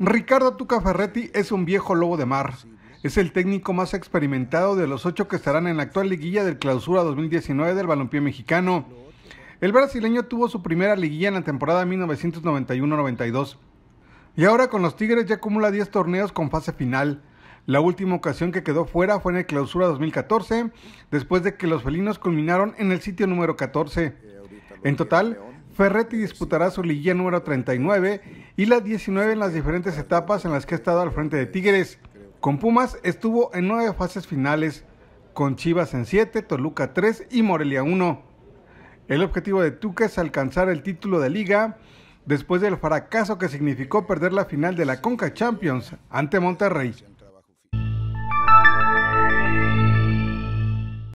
Ricardo Tuca Ferretti es un viejo lobo de mar. Es el técnico más experimentado de los ocho que estarán en la actual liguilla del Clausura 2019 del balompié mexicano. El brasileño tuvo su primera liguilla en la temporada 1991-92. Y ahora con los Tigres ya acumula 10 torneos con fase final. La última ocasión que quedó fuera fue en el Clausura 2014, después de que los felinos culminaron en el sitio número 14. En total, Ferretti disputará su liguilla número 39 y la 19 en las diferentes etapas en las que ha estado al frente de Tigres. Con Pumas estuvo en nueve fases finales, con Chivas en 7, Toluca 3 y Morelia 1. El objetivo de Tuca es alcanzar el título de liga después del fracaso que significó perder la final de la Conca Champions ante Monterrey.